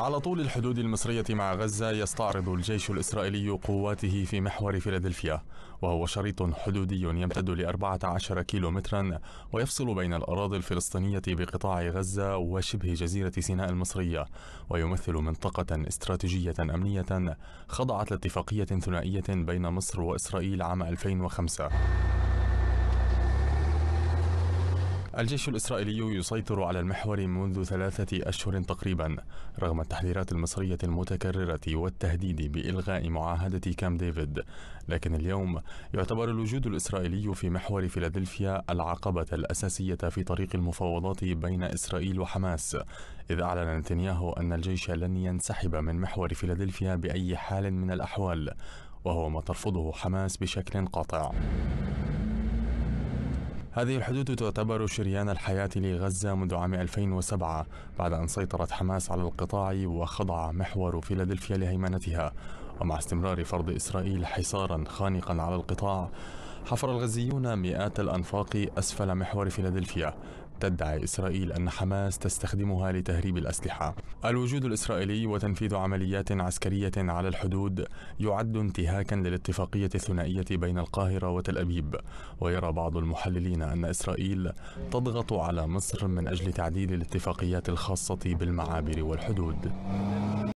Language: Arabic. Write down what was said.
على طول الحدود المصرية مع غزة يستعرض الجيش الإسرائيلي قواته في محور فيلادلفيا وهو شريط حدودي يمتد لأربعة عشر كيلومترا ويفصل بين الأراضي الفلسطينية بقطاع غزة وشبه جزيرة سيناء المصرية ويمثل منطقة استراتيجية أمنية خضعت لاتفاقية ثنائية بين مصر وإسرائيل عام 2005 الجيش الإسرائيلي يسيطر على المحور منذ ثلاثة أشهر تقريبا رغم التحذيرات المصرية المتكررة والتهديد بإلغاء معاهدة كام ديفيد لكن اليوم يعتبر الوجود الإسرائيلي في محور فيلادلفيا العقبة الأساسية في طريق المفاوضات بين إسرائيل وحماس إذ أعلن نتنياهو أن الجيش لن ينسحب من محور فيلادلفيا بأي حال من الأحوال وهو ما ترفضه حماس بشكل قاطع هذه الحدود تعتبر شريان الحياة لغزة منذ عام 2007 بعد أن سيطرت حماس على القطاع وخضع محور فيلادلفيا لهيمنتها ومع استمرار فرض إسرائيل حصارا خانقا على القطاع حفر الغزيون مئات الأنفاق أسفل محور فيلادلفيا تدعي إسرائيل أن حماس تستخدمها لتهريب الأسلحة الوجود الإسرائيلي وتنفيذ عمليات عسكرية على الحدود يعد انتهاكا للاتفاقية الثنائية بين القاهرة وتل أبيب ويرى بعض المحللين أن إسرائيل تضغط على مصر من أجل تعديل الاتفاقيات الخاصة بالمعابر والحدود